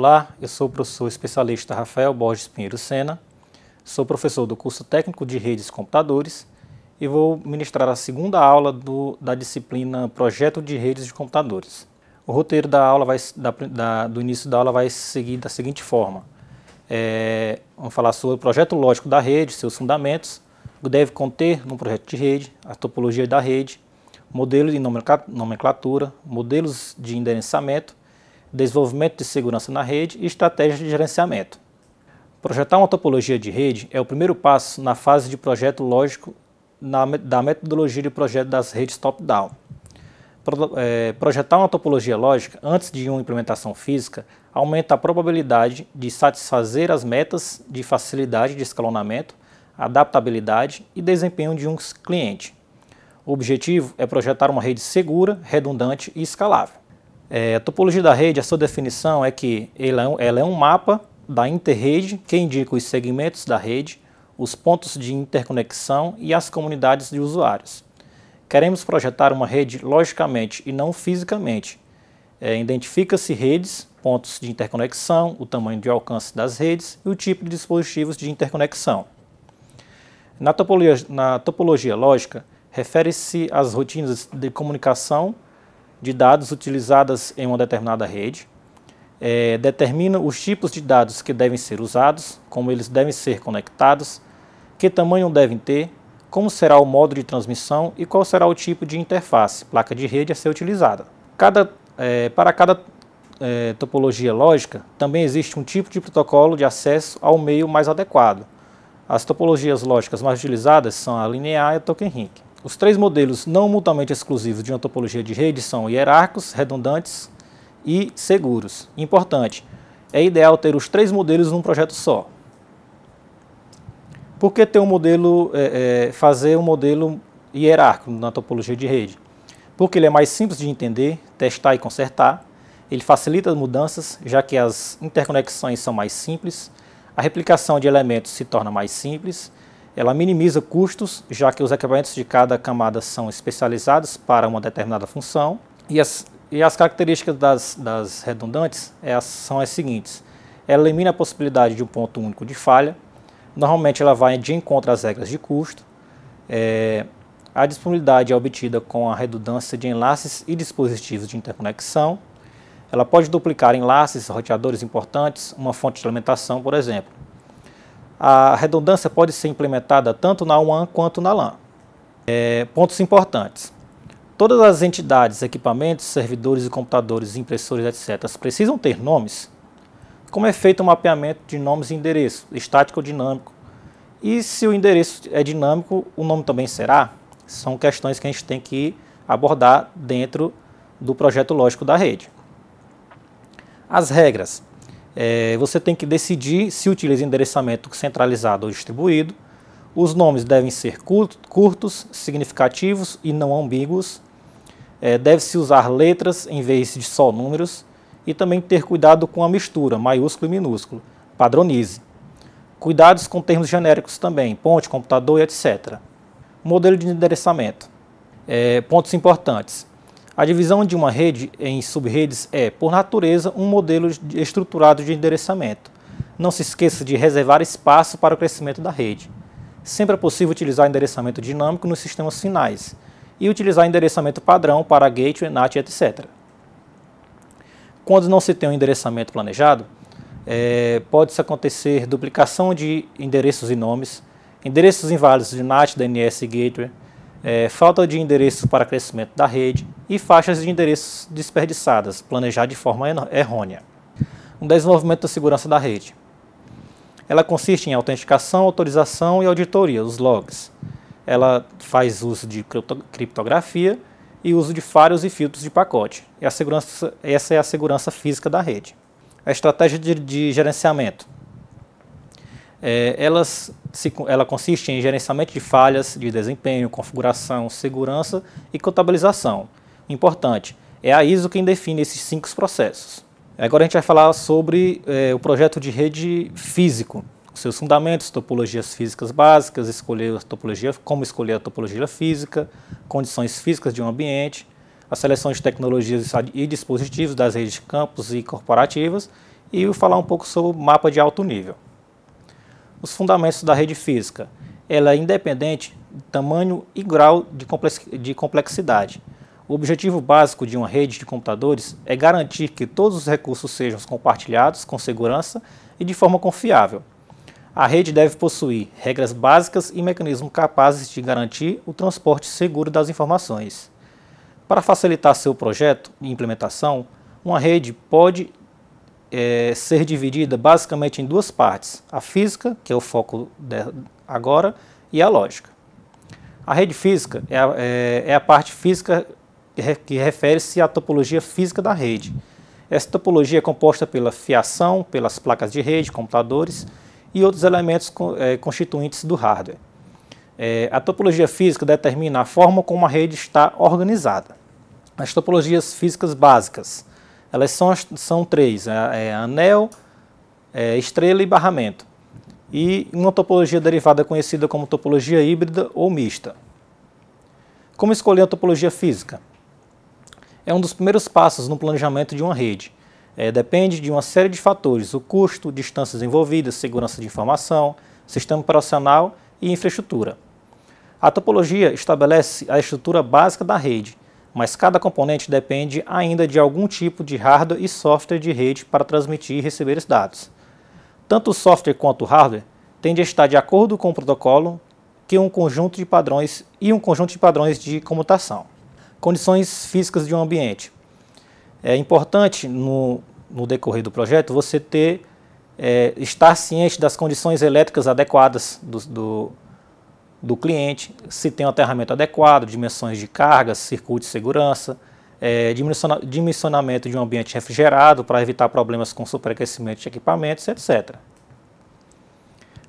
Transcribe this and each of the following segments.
Olá, eu sou o professor especialista Rafael Borges Pinheiro Sena, sou professor do curso técnico de redes e computadores e vou ministrar a segunda aula do, da disciplina Projeto de Redes de Computadores. O roteiro da aula vai, da, da, do início da aula vai seguir da seguinte forma. É, vamos falar sobre o projeto lógico da rede, seus fundamentos, o que deve conter no projeto de rede, a topologia da rede, modelo de nomenclatura, modelos de endereçamento desenvolvimento de segurança na rede e estratégias de gerenciamento. Projetar uma topologia de rede é o primeiro passo na fase de projeto lógico na, da metodologia de projeto das redes top-down. Pro, é, projetar uma topologia lógica antes de uma implementação física aumenta a probabilidade de satisfazer as metas de facilidade de escalonamento, adaptabilidade e desempenho de um cliente. O objetivo é projetar uma rede segura, redundante e escalável. É, a topologia da rede, a sua definição é que ela, é ela é um mapa da interrede que indica os segmentos da rede, os pontos de interconexão e as comunidades de usuários. Queremos projetar uma rede logicamente e não fisicamente. É, Identifica-se redes, pontos de interconexão, o tamanho de alcance das redes e o tipo de dispositivos de interconexão. Na topologia, na topologia lógica, refere-se às rotinas de comunicação de dados utilizadas em uma determinada rede, é, determina os tipos de dados que devem ser usados, como eles devem ser conectados, que tamanho devem ter, como será o modo de transmissão e qual será o tipo de interface, placa de rede a ser utilizada. Cada, é, para cada é, topologia lógica, também existe um tipo de protocolo de acesso ao meio mais adequado. As topologias lógicas mais utilizadas são a linear e a token-ring. Os três modelos não mutuamente exclusivos de uma topologia de rede são hierárquicos, redundantes e seguros. Importante, é ideal ter os três modelos num projeto só. Por que ter um modelo, é, é, fazer um modelo hierárquico na topologia de rede? Porque ele é mais simples de entender, testar e consertar, ele facilita as mudanças, já que as interconexões são mais simples, a replicação de elementos se torna mais simples ela minimiza custos, já que os equipamentos de cada camada são especializados para uma determinada função. E as, e as características das, das redundantes é, são as seguintes. Ela elimina a possibilidade de um ponto único de falha. Normalmente ela vai de encontro às regras de custo. É, a disponibilidade é obtida com a redundância de enlaces e dispositivos de interconexão. Ela pode duplicar enlaces, roteadores importantes, uma fonte de alimentação, por exemplo a redundância pode ser implementada tanto na WAN quanto na LAN. É, pontos importantes. Todas as entidades, equipamentos, servidores e computadores, impressores, etc., precisam ter nomes? Como é feito o mapeamento de nomes e endereço, estático ou dinâmico? E se o endereço é dinâmico, o nome também será? São questões que a gente tem que abordar dentro do projeto lógico da rede. As regras. É, você tem que decidir se utiliza endereçamento centralizado ou distribuído. Os nomes devem ser curtos, significativos e não ambíguos. É, Deve-se usar letras em vez de só números. E também ter cuidado com a mistura, maiúsculo e minúsculo. Padronize. Cuidados com termos genéricos também, ponte, computador e etc. Modelo de endereçamento. É, pontos importantes. A divisão de uma rede em subredes é, por natureza, um modelo estruturado de endereçamento. Não se esqueça de reservar espaço para o crescimento da rede. Sempre é possível utilizar endereçamento dinâmico nos sistemas finais e utilizar endereçamento padrão para gateway, NAT, etc. Quando não se tem um endereçamento planejado, é, pode-se acontecer duplicação de endereços e nomes, endereços inválidos de NAT, DNS e gateway, é, falta de endereços para crescimento da rede e faixas de endereços desperdiçadas, planejadas de forma errônea. Um desenvolvimento da segurança da rede. Ela consiste em autenticação, autorização e auditoria, os logs. Ela faz uso de criptografia e uso de falhas e filtros de pacote. E a segurança, essa é a segurança física da rede. A estratégia de, de gerenciamento é, elas se, ela consiste em gerenciamento de falhas de desempenho, configuração, segurança e contabilização. Importante, é a ISO quem define esses cinco processos. Agora a gente vai falar sobre é, o projeto de rede físico, seus fundamentos, topologias físicas básicas, escolher a topologia, como escolher a topologia física, condições físicas de um ambiente, a seleção de tecnologias e dispositivos das redes de campos e corporativas e falar um pouco sobre o mapa de alto nível os fundamentos da rede física. Ela é independente de tamanho e grau de complexidade. O objetivo básico de uma rede de computadores é garantir que todos os recursos sejam compartilhados com segurança e de forma confiável. A rede deve possuir regras básicas e mecanismos capazes de garantir o transporte seguro das informações. Para facilitar seu projeto e implementação, uma rede pode é, ser dividida basicamente em duas partes: a física, que é o foco agora, e a lógica. A rede física é a, é, é a parte física que refere-se à topologia física da rede. Essa topologia é composta pela fiação, pelas placas de rede, computadores e outros elementos é, constituintes do hardware. É, a topologia física determina a forma como a rede está organizada. As topologias físicas básicas elas são, são três, é, anel, é, estrela e barramento. E uma topologia derivada é conhecida como topologia híbrida ou mista. Como escolher a topologia física? É um dos primeiros passos no planejamento de uma rede. É, depende de uma série de fatores, o custo, distâncias envolvidas, segurança de informação, sistema operacional e infraestrutura. A topologia estabelece a estrutura básica da rede mas cada componente depende ainda de algum tipo de hardware e software de rede para transmitir e receber os dados. Tanto o software quanto o hardware tende a estar de acordo com o protocolo que um conjunto de padrões e um conjunto de padrões de comutação. Condições físicas de um ambiente. É importante no, no decorrer do projeto você ter é, estar ciente das condições elétricas adequadas do, do do cliente, se tem um aterramento adequado, dimensões de carga, circuito de segurança, é, dimensionamento de um ambiente refrigerado para evitar problemas com superaquecimento de equipamentos, etc.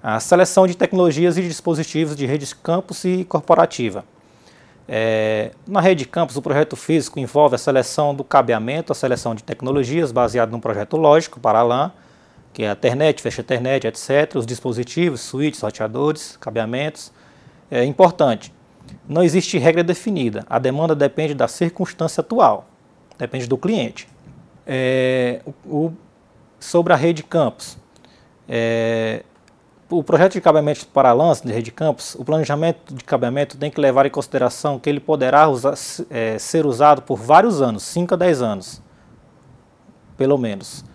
A seleção de tecnologias e dispositivos de redes campus e corporativa. É, na rede campus, o projeto físico envolve a seleção do cabeamento, a seleção de tecnologias baseado num projeto lógico para a LAN, que é a internet, fecha internet, etc., os dispositivos, switches, roteadores, cabeamentos, é importante. Não existe regra definida. A demanda depende da circunstância atual, depende do cliente. É, o, sobre a rede campus. É, o projeto de cabeamento para lance de rede campus, o planejamento de cabeamento tem que levar em consideração que ele poderá usar, é, ser usado por vários anos, 5 a 10 anos, pelo menos.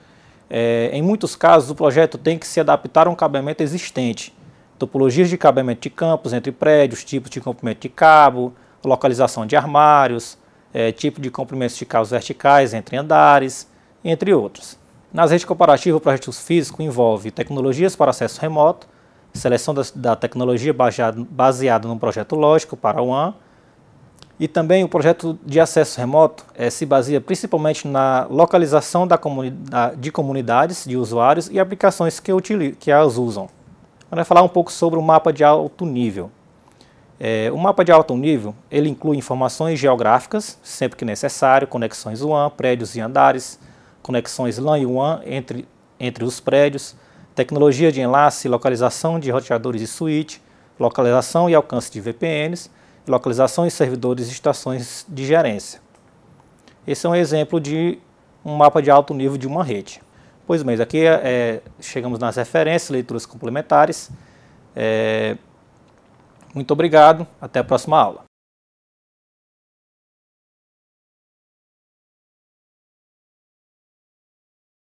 É, em muitos casos, o projeto tem que se adaptar a um cabeamento existente, topologias de cabeamento de campos entre prédios, tipos de comprimento de cabo, localização de armários, é, tipo de comprimento de cabos verticais entre andares, entre outros. Nas redes comparativas, o projeto físico envolve tecnologias para acesso remoto, seleção da, da tecnologia baseada, baseada num projeto lógico para o AN, e também o projeto de acesso remoto é, se baseia principalmente na localização da comuni da, de comunidades de usuários e aplicações que, que as usam. Nós vamos falar um pouco sobre o mapa de alto nível. É, o mapa de alto nível ele inclui informações geográficas, sempre que necessário, conexões WAN, prédios e andares, conexões LAN e WAN entre, entre os prédios, tecnologia de enlace, localização de roteadores e suíte, localização e alcance de VPNs, localização em servidores e estações de gerência. Esse é um exemplo de um mapa de alto nível de uma rede. Pois bem, aqui é, é, chegamos nas referências, leituras complementares. É, muito obrigado, até a próxima aula.